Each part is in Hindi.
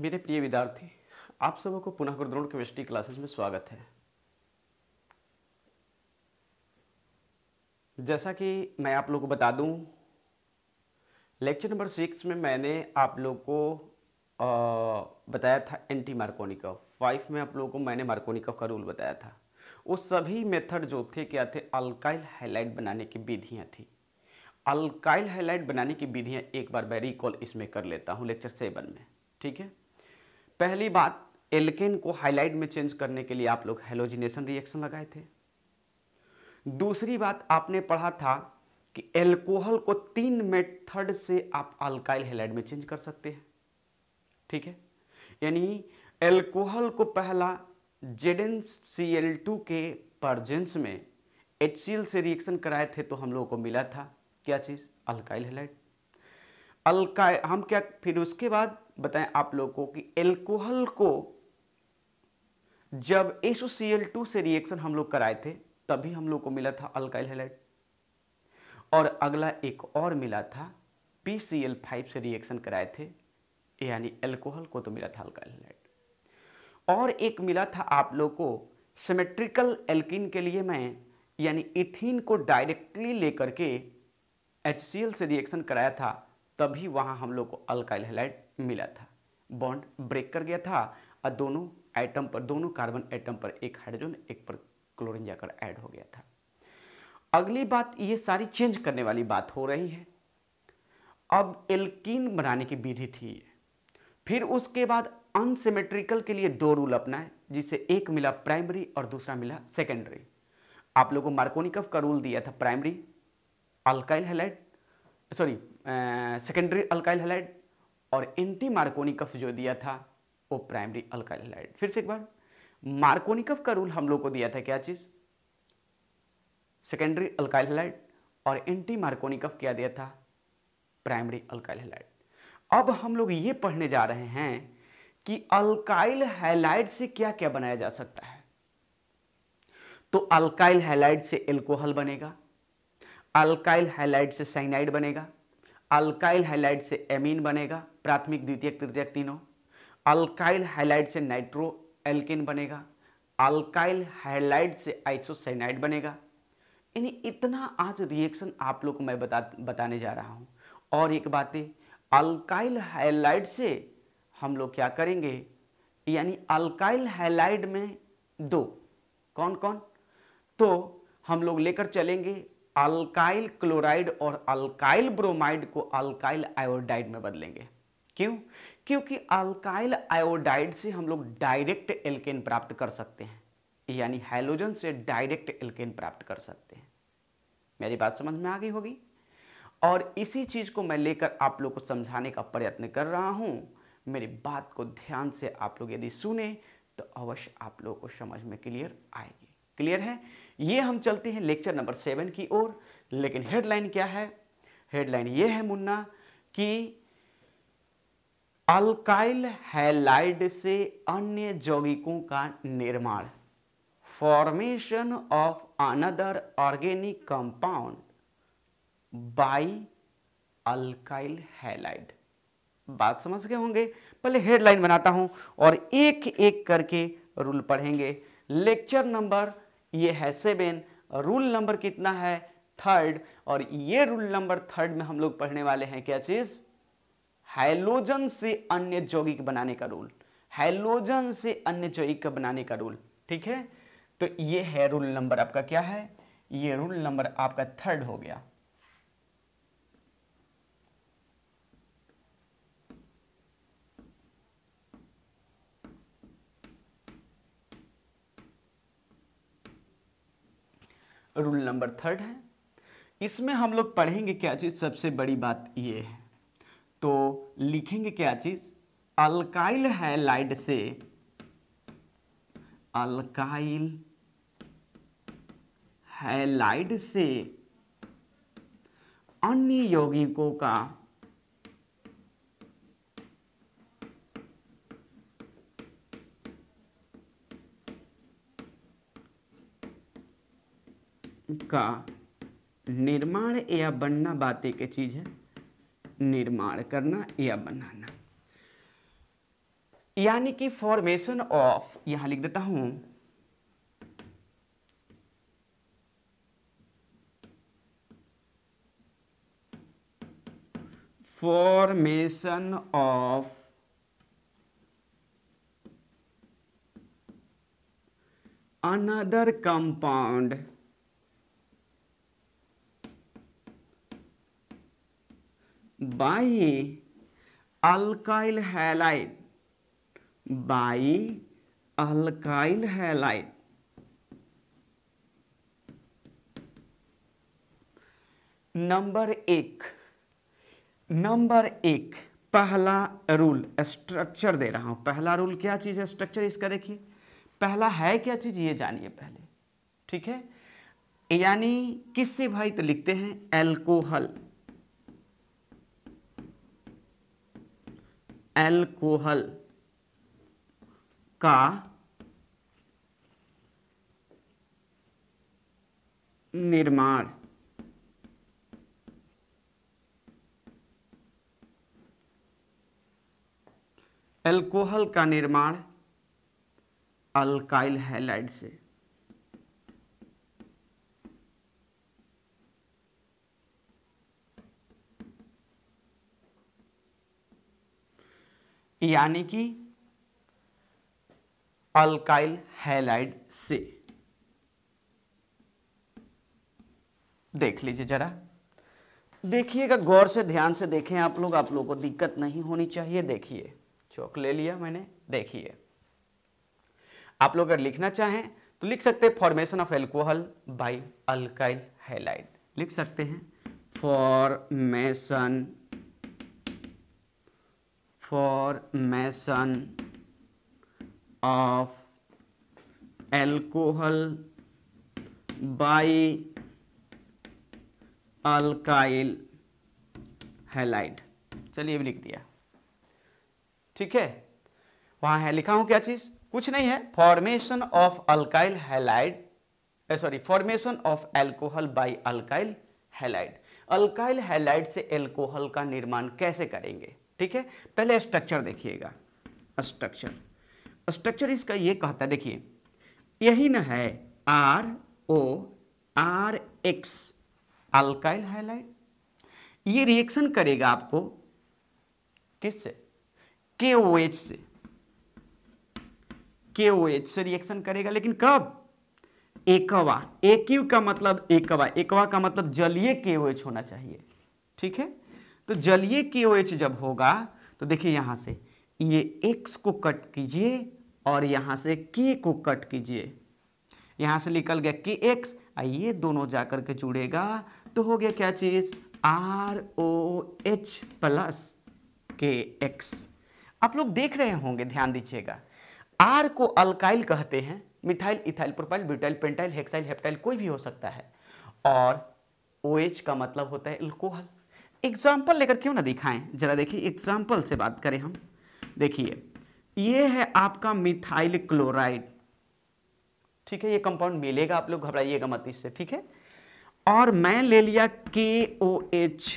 मेरे प्रिय विद्यार्थी आप सबों को पुनः गुरुद्रोण केमिस्ट्री क्लासेस में स्वागत है जैसा कि मैं आप लोगों को बता दूं लेक्चर नंबर सिक्स में मैंने आप लोग को आ, बताया था एंटी मार्कोनिकव फाइव में आप लोगों को मैंने मार्कोनिकव का रूल बताया था वो सभी मेथड जो थे क्या थे अल्काइल हाईलाइट बनाने की विधियाँ थी अल्काइल हाईलाइट बनाने की विधियाँ एक बार मैं रिकॉल इसमें कर लेता हूँ लेक्चर सेवन में ठीक है पहली बात एल्केन को हाईलाइट में चेंज करने के लिए आप लोग हेलोजिनेशन रिएक्शन लगाए थे दूसरी बात आपने पढ़ा था कि एल्कोहल को तीन मेथड से आप अल्काइल हेलाइड में चेंज कर सकते हैं ठीक है यानी एल्कोहल को पहला जेड सी एल टू के परजेंस में एच से रिएक्शन कराए थे तो हम लोगों को मिला था क्या चीज़ अल्काइल हेलाइड अल्का हम क्या फिर उसके बाद बताएं आप लोगों को कि एल्कोहल को जब टू से रिएक्शन हम लोग कराए थे तभी हम लोग को मिला था अल्काइल हेलाइट और अगला एक और मिला था पी से रिएक्शन कराए थे यानी एल्कोहल को तो मिला था अल्काइल हेलाइट और एक मिला था आप लोग को सिमेट्रिकल एल्किन के लिए मैं यानी इथिन को डायरेक्टली लेकर के एच से रिएक्शन कराया था तभी वहां हम लोग को अल्काइल हेलाइट मिला था बॉन्ड ब्रेक कर गया था और दोनों आइटम पर दोनों कार्बन आइटम पर एक हाइड्रोजन एक पर क्लोरीन जाकर ऐड हो गया था अगली बात ये सारी चेंज करने वाली बात हो रही है अब एल्किन बनाने की विधि थी फिर उसके बाद अनसिमेट्रिकल के लिए दो रूल अपना है जिसे एक मिला प्राइमरी और दूसरा मिला सेकेंडरी आप लोगों को मार्कोनिकव का रूल दिया था primary alkyl halide sorry secondary alkyl halide और एंटी मार्कोनिकफ जो दिया था वो प्राइमरी अल्काइलाइड फिर से एक बार मार्कोनिकफ का रूल हम लोग को दिया था क्या चीज़ सेकेंडरी अल्काइलाइड और एंटी मार्कोनिकफ क्या दिया था प्राइमरी अल्काइलाइड अब हम लोग ये पढ़ने जा रहे हैं कि अल्काइल हैलाइड से क्या क्या बनाया जा सकता है तो अल्काइल हैलाइड से एल्कोहल बनेगा अल्काइल हैलाइड से साइनाइड बनेगा अल्काइल हाइलाइट से एमीन बनेगा प्राथमिक द्वितीयक तृतीयक तीनों अल्काइल हाइलाइट से नाइट्रो एल्किन बनेगा अल्काइल हाइलाइट से आइसोसाइनाइड बनेगा यानी इतना आज रिएक्शन आप लोग को मैं बता बताने जा रहा हूँ और एक बात है अल्काइल हाइलाइट से हम लोग क्या करेंगे यानी अल्काइल हाइलाइट में दो कौन कौन तो हम लोग लेकर चलेंगे अल्काइल क्लोराइड और अल्काइल ब्रोमाइड को अल्काइल आयोडाइड में बदलेंगे क्यों क्योंकि अल्काइल आयोडाइड से हम लोग डायरेक्ट एल्केन प्राप्त कर सकते हैं यानी हाइलोजन से डायरेक्ट एल्केन प्राप्त कर सकते हैं मेरी बात समझ में आ गई होगी और इसी चीज़ को मैं लेकर आप लोग को समझाने का प्रयत्न कर रहा हूं मेरी बात को ध्यान से आप लोग यदि सुने तो अवश्य आप लोगों को समझ में क्लियर आएगी क्लियर है ये हम चलते हैं लेक्चर नंबर सेवन की ओर लेकिन हेडलाइन क्या है हेडलाइन ये है मुन्ना कि अल्काइल हैलाइड से अन्य यौगिकों का निर्माण formation of another organic compound by alkyl halide बात समझ गए होंगे पहले हेडलाइन बनाता हूं और एक एक करके रूल पढ़ेंगे लेक्चर नंबर ये सेवन रूल नंबर कितना है थर्ड और ये रूल नंबर थर्ड में हम लोग पढ़ने वाले हैं क्या चीज हाइलोजन से अन्य जौगिक बनाने का रूल हाइलोजन से अन्य जौगिक का बनाने का रूल ठीक है तो ये है रूल नंबर आपका क्या है ये रूल नंबर आपका थर्ड हो गया रूल नंबर थर्ड है इसमें हम लोग पढ़ेंगे क्या चीज़ सबसे बड़ी बात ये है तो लिखेंगे क्या चीज़ अल्काइल हैलाइड से अल्काइल हैलाइड से अन्य यौगिकों का का निर्माण या बनना बातें के चीज है निर्माण करना या बनाना यानी कि फॉर्मेशन ऑफ यहां लिख देता हूं formation of another compound by alkyl halide by alkyl halide number एक नंबर एक पहला रूल स्ट्रक्चर दे रहा हूं पहला रूल क्या चीज है स्ट्रक्चर इसका देखिए पहला है क्या चीज ये जानिए पहले ठीक है यानी किससे भाई तो लिखते हैं एल्कोहल एल्कोहल का निर्माण एल्कोहल का निर्माण अल्काइल हैलाइड से यानी कि अल्काइल हैलाइड से देख लीजिए जरा देखिएगा गौर से ध्यान से देखें आप लोग आप लोगों को दिक्कत नहीं होनी चाहिए देखिए चौक ले लिया मैंने देखिए आप लोग अगर लिखना चाहें तो लिख सकते हैं formation of alcohol by alkyl halide लिख सकते हैं formation formation of alcohol by alkyl halide चलिए भी लिख दिया ठीक है वहां है लिखा हूं क्या चीज कुछ नहीं है formation of alkyl halide sorry formation of alcohol by alkyl halide alkyl halide से एल्कोहल का निर्माण कैसे करेंगे ठीक है पहले स्ट्रक्चर देखिएगा स्ट्रक्चर स्ट्रक्चर इसका ये कहता है देखिए यही ना है R O R X alkyl halide ये रिएक्शन करेगा आपको किससे के ओ एच से के ओ एच से रिएक्शन करेगा लेकिन कब एकवा एक्यू का मतलब एकवा एकवा का मतलब जलीय के ओ एच होना चाहिए ठीक है तो जलीय के जब होगा तो देखिए यहाँ से ये एक्स को कट कीजिए और यहाँ से के को कट कीजिए यहाँ से निकल गया के एक्स आइए दोनों जाकर के जुड़ेगा तो हो गया क्या चीज़ R O H plus K X आप लोग देख रहे होंगे ध्यान दीजिएगा आर को अल्काइल कहते हैं methyl ethyl propyl butyl pentyl hexyl heptyl कोई भी हो सकता है और ओ OH का मतलब होता है एल्कोहल एग्जाम्पल लेकर क्यों ना दिखाएं जरा देखिए एग्जाम्पल से बात करें हम देखिए ये है आपका मिथाइल क्लोराइड ठीक है ये कंपाउंड मिलेगा आप लोग घबराइएगा मत इससे ठीक है और मैं ले लिया के ओ एच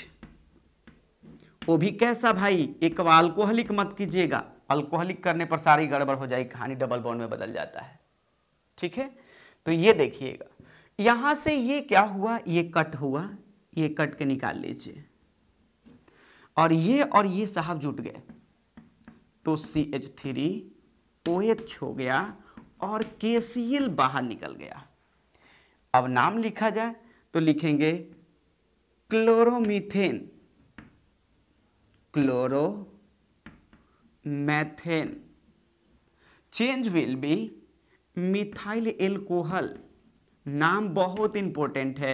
वो भी कैसा भाई एक अल्कोहलिक मत कीजिएगा अल्कोहलिक करने पर सारी गड़बड़ हो जाएगी कहानी डबल बॉन्ड में बदल जाता है ठीक है तो ये देखिएगा यहां से ये क्या हुआ ये कट हुआ ये कट के निकाल लीजिए और ये और ये साहब जुट गए तो C H three O H हो गया और के सी एल बाहर निकल गया अब नाम लिखा जाए तो लिखेंगे chloromethane chloro methane change will be methyl alcohol नाम बहुत इंपॉर्टेंट है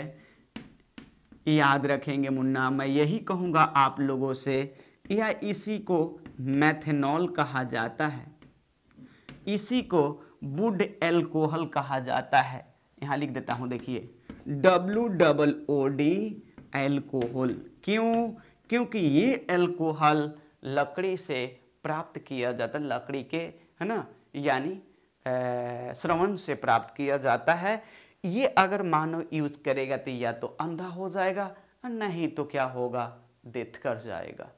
याद रखेंगे मुन्ना मैं यही कहूँगा आप लोगों से या इसी को मैथेनॉल कहा जाता है इसी को वुड एल्कोहल कहा जाता है यहाँ लिख देता हूँ देखिए W double O D alcohol क्यों क्योंकि ये एल्कोहल लकड़ी से प्राप्त किया जाता है लकड़ी के है ना यानी श्रवण से प्राप्त किया जाता है ये अगर मानव यूज करेगा तो या तो अंधा हो जाएगा नहीं तो क्या होगा डेथ कर जाएगा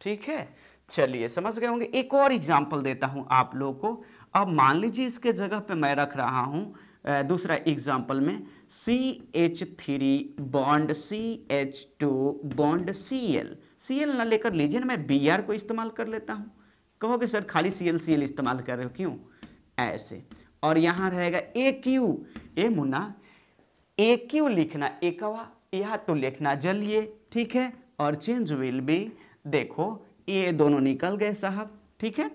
ठीक है चलिए समझ गए होंगे एक और एग्जाम्पल देता हूँ आप लोगों को अब मान लीजिए इसके जगह पे मैं रख रहा हूँ दूसरा एग्जाम्पल में C H three bond C H two bond C L C L ना लेकर लीजिए ना मैं बी आर को इस्तेमाल कर लेता हूँ कहोगे सर खाली सी एल सी एल इस्तेमाल कर रहे हो क्यों ऐसे और यहाँ रहेगा ए क्यू ए मुन्ना ए क्यू लिखना एकवा यह तो लिखना जलिए ठीक है और चेंज विल बी देखो ये दोनों निकल गए साहब ठीक है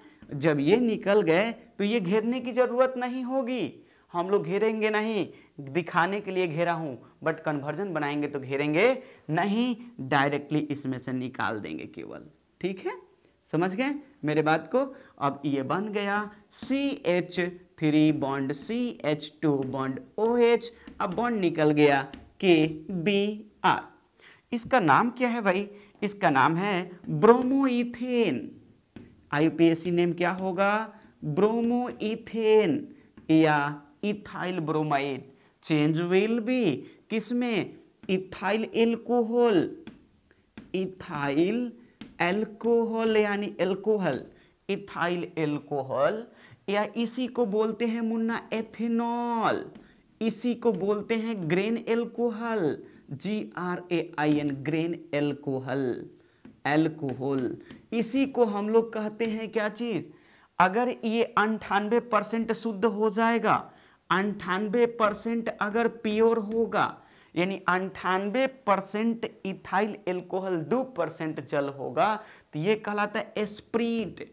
जब ये निकल गए तो ये घेरने की ज़रूरत नहीं होगी हम लोग घेरेंगे नहीं दिखाने के लिए घेरा हूँ बट कन्वर्जन बनाएंगे तो घेरेंगे नहीं डायरेक्टली इसमें से निकाल देंगे केवल ठीक है समझ गए मेरे बात को अब ये बन गया C H three bond C H two bond O H अब बॉन्ड निकल गया के बी आर इसका नाम क्या है भाई इसका नाम है ब्रोमोइथेन आई नेम क्या होगा ब्रोमोइथेन या ethyl bromide change will be किसमें इथाइल एल्कोहल इथाइल एल्कोहल यानी एल्कोहल इथाइल एल्कोहल या इसी को बोलते हैं मुन्ना एथेनॉल इसी को बोलते हैं grain alcohol G R A I N grain alcohol alcohol इसी को हम लोग कहते हैं क्या चीज़ अगर ये अंठानवे परसेंट शुद्ध हो जाएगा अंठानवे परसेंट अगर प्योर होगा यानी अंठानवे परसेंट इथाइल एल्कोहल दो परसेंट जल होगा तो ये कहलाता है स्प्रीट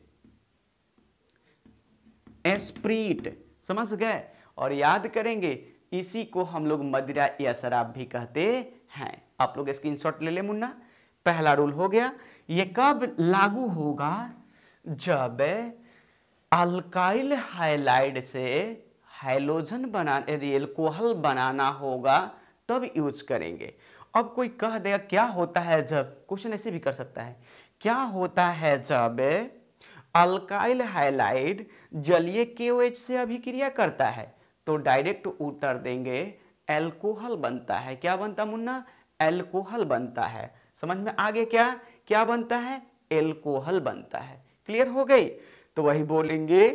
एस्प्रीट समझ गए और याद करेंगे इसी को हम लोग मदिरा या शराब भी कहते हैं आप लोग स्क्रीनशॉट ले ले मुन्ना पहला रूल हो गया ये कब लागू होगा जब अल्काइल हाइलाइड से हाइलोजन बना यदि एल्कोहल बनाना होगा तब यूज करेंगे अब कोई कह देगा क्या होता है जब क्वेश्चन ऐसे भी कर सकता है क्या होता है जब अल्काइल हाइलाइड जलीय के से अभिक्रिया करता है तो डायरेक्ट उत्तर देंगे एल्कोहल बनता है क्या बनता मुन्ना एल्कोहल बनता है समझ में आगे क्या क्या बनता है एल्कोहल बनता है क्लियर हो गई तो वही बोलेंगे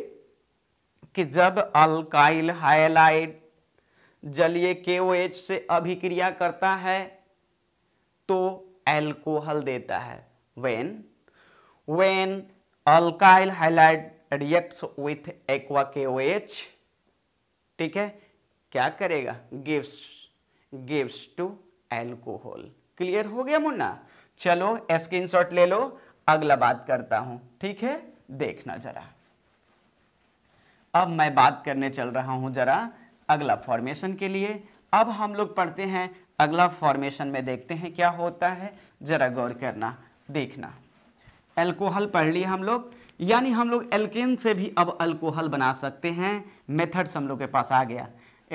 कि जब अल्काइल हाइलाइड जलीय के से अभिक्रिया करता है तो एल्कोहल देता है when when alkyl halide reacts with aqua K O H ठीक है क्या करेगा gives gives to alcohol clear हो गया मुन्ना चलो स्क्रीन शॉट ले लो अगला बात करता हूं ठीक है देखना जरा अब मैं बात करने चल रहा हूं जरा अगला फॉर्मेशन के लिए अब हम लोग पढ़ते हैं अगला फॉर्मेशन में देखते हैं क्या होता है जरा गौर करना देखना एल्कोहल पढ़ लिए हम लोग यानी हम लोग एल्केन से भी अब अल्कोहल बना सकते हैं मेथड्स हम लोग के पास आ गया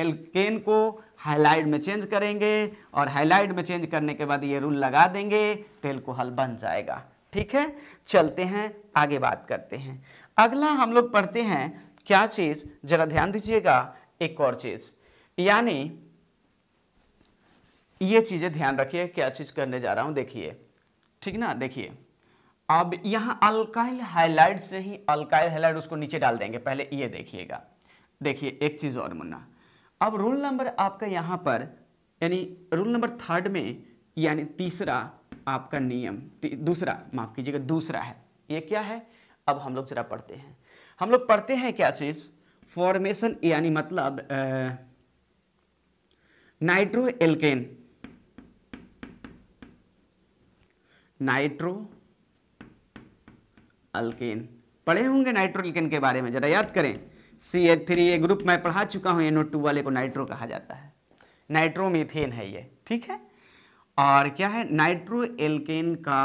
एल्केन को हाईलाइट में चेंज करेंगे और हाईलाइट में चेंज करने के बाद ये रूल लगा देंगे तो एल्कोहल बन जाएगा ठीक है चलते हैं आगे बात करते हैं अगला हम लोग पढ़ते हैं क्या चीज़ जरा ध्यान दीजिएगा एक और चीज़ यानी ये चीज़ें ध्यान रखिए क्या चीज़ करने जा रहा हूँ देखिए ठीक ना देखिए अब यहाँ अल्काइल हाइलाइट से ही अल्काइल हाइलाइट उसको नीचे डाल देंगे पहले ये देखिएगा देखिए एक चीज़ और मुन्ना अब रूल नंबर आपका यहाँ पर यानी रूल नंबर थर्ड में यानी तीसरा आपका नियम दूसरा माफ़ कीजिएगा दूसरा है ये क्या है अब हम लोग जरा पढ़ते हैं हम लोग पढ़ते हैं क्या चीज़ फॉर्मेशन यानी मतलब नाइट्रो एल्केन नाइट्रो अल्केन पढ़े होंगे नाइट्रो नाइट्रोल्केन के बारे में ज़रा याद करें सी एच थ्री ये ग्रुप मैं पढ़ा चुका हूँ एनो टू वाले को नाइट्रो कहा जाता है नाइट्रोमीथेन है ये ठीक है और क्या है नाइट्रो एल्केन का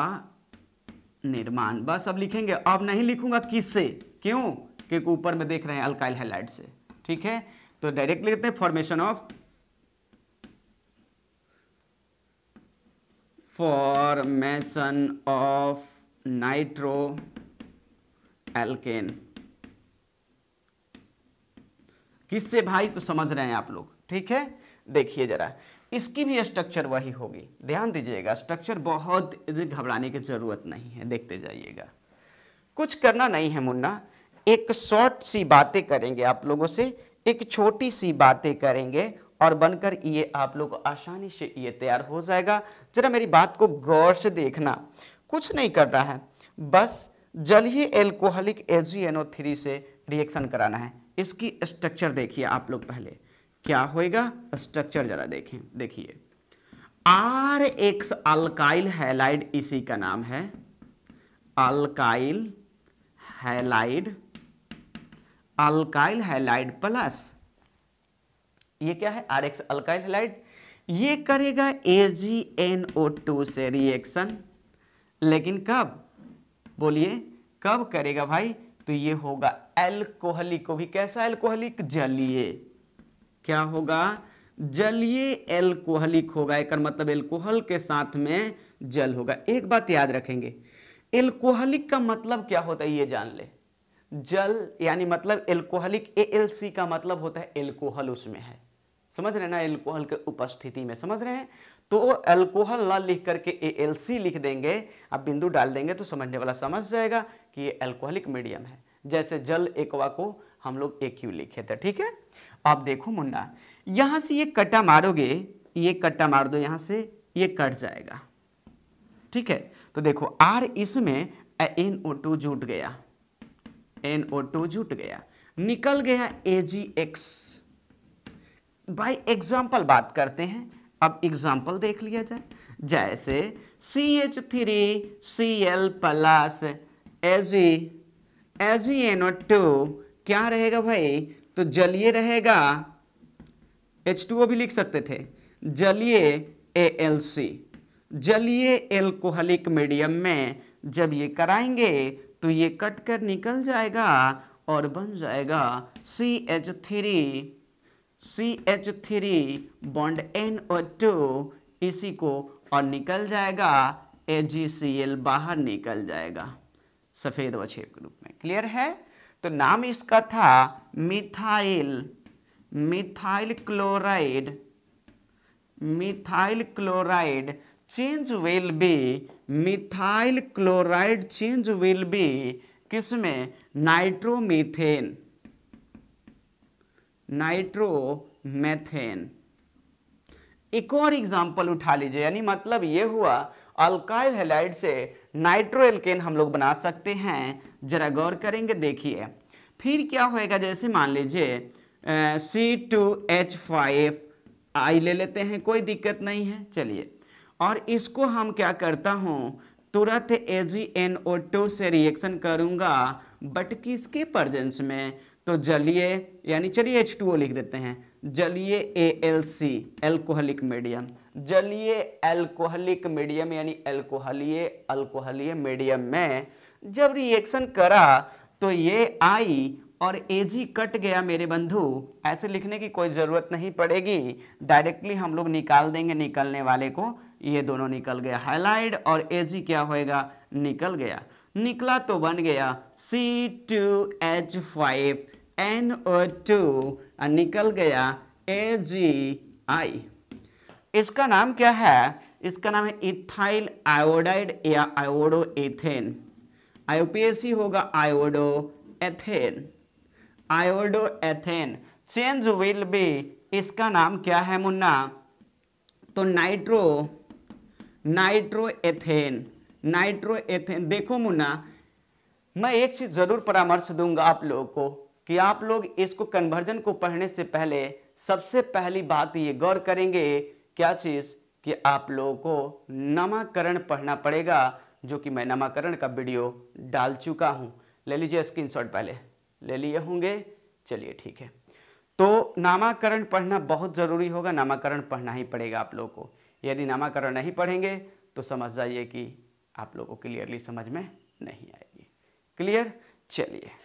निर्माण बस अब लिखेंगे अब नहीं लिखूंगा किससे क्यों क्योंकि ऊपर में देख रहे हैं अल्काइल हैलाइड से ठीक है तो डायरेक्ट लिखते हैं formation of formation of nitro alkane किससे भाई तो समझ रहे हैं आप लोग ठीक है देखिए जरा इसकी भी स्ट्रक्चर वही होगी ध्यान दीजिएगा स्ट्रक्चर बहुत घबराने की ज़रूरत नहीं है देखते जाइएगा कुछ करना नहीं है मुन्ना एक शॉर्ट सी बातें करेंगे आप लोगों से एक छोटी सी बातें करेंगे और बनकर ये आप लोग आसानी से ये तैयार हो जाएगा जरा मेरी बात को गौर से देखना कुछ नहीं करना है बस जलीय एल्कोहलिक एजीएनओ थ्री से रिएक्शन कराना है इसकी स्ट्रक्चर देखिए आप लोग पहले क्या होएगा स्ट्रक्चर जरा देखें देखिए आर एक्स अल्काइल हैलाइड इसी का नाम है alkyl halide alkyl halide plus ये क्या है आर एक्स अल्काइल हैलाइड ये करेगा A G N O two से रिएक्शन लेकिन कब बोलिए कब करेगा भाई तो ये होगा एल्कोहलिक को भी कैसा एल्कोहलिक जलीय क्या होगा जलीय एल्कोहलिक होगा एक मतलब एल्कोहल के साथ में जल होगा एक बात याद रखेंगे एल्कोहलिक का मतलब क्या होता है ये जान ले जल यानी मतलब एल्कोहलिक ए एल सी का मतलब होता है एल्कोहल उसमें है समझ रहे ना एल्कोहल के उपस्थिति में समझ रहे हैं तो अल्कोहल ना लिख करके ए लिख देंगे अब बिंदु डाल देंगे तो समझने वाला समझ जाएगा कि ये अल्कोहलिक मीडियम है जैसे जल एक्वा को हम लोग ए क्यू लिखे थे ठीक है अब देखो मुन्ना यहाँ से ये कट्टा मारोगे ये कट्टा मार दो यहाँ से ये कट जाएगा ठीक है तो देखो आर इसमें एन ओ टू जुट गया एन ओ टू जुट गया निकल गया A G X by example बात करते हैं अब एग्जाम्पल देख लिया जाए जैसे C H three C L plus A G A G N O two क्या रहेगा भाई तो जलिए रहेगा एच टू ओ भी लिख सकते थे जलिए ए एल सी जलिए एल्कोहलिक मीडियम में जब ये कराएंगे तो ये कट कर निकल जाएगा और बन जाएगा C H three C H three bond N O two इसी को और निकल जाएगा एल बाहर निकल जाएगा सफ़ेद वछेप के रूप में क्लियर है तो नाम इसका था methyl methyl chloride methyl chloride change will be methyl chloride change will be किसमें नाइट्रोमीथेन नाइट्रोमेथेन एक और एग्जाम्पल उठा लीजिए यानी मतलब ये हुआ अल्काइल हेलाइड से नाइट्रो एल्केन हम लोग बना सकते हैं जरा गौर करेंगे देखिए फिर क्या होएगा जैसे मान लीजिए C two H five I ले लेते हैं कोई दिक्कत नहीं है चलिए और इसको हम क्या करता हूँ तुरंत A G N O two से रिएक्शन करूँगा बट किसके प्रजेंस में तो जलीय यानी चलिए एच टू लिख देते हैं जलीय A L C alcoholic medium जलीय एल्कोहलिक मीडियम यानी एल्कोहलिय अल्कोहलीय मीडियम में जब रिएक्शन करा तो ये आई और ए जी कट गया मेरे बंधु ऐसे लिखने की कोई ज़रूरत नहीं पड़ेगी डायरेक्टली हम लोग निकाल देंगे निकलने वाले को ये दोनों निकल गया हाईलाइट और ए जी क्या होएगा निकल गया निकला तो बन गया C two H five N O two निकल गया ए जी आई इसका नाम क्या है इसका नाम है इथाइल आयोडाइड या आयोडो एथेन आईओपीएसी होगा iodo ethane iodo ethane change will be इसका नाम क्या है मुन्ना तो nitro nitro ethane nitro ethane देखो मुन्ना मैं एक चीज़ ज़रूर परामर्श दूंगा आप लोगों को कि आप लोग इसको कन्वर्जन को पढ़ने से पहले सबसे पहली बात ये गौर करेंगे क्या चीज़ कि आप लोगों को नमाकरण पढ़ना पड़ेगा जो कि मैं नमाकरण का वीडियो डाल चुका हूँ ले लीजिए स्क्रीनशॉट पहले ले लिए होंगे चलिए ठीक है तो नामाकरण पढ़ना बहुत ज़रूरी होगा नामाकरण पढ़ना ही पड़ेगा आप लोगों को यदि नामाकरण नहीं पढ़ेंगे तो समझ जाइए कि आप लोगों को क्लियरली समझ में नहीं आएगी क्लियर चलिए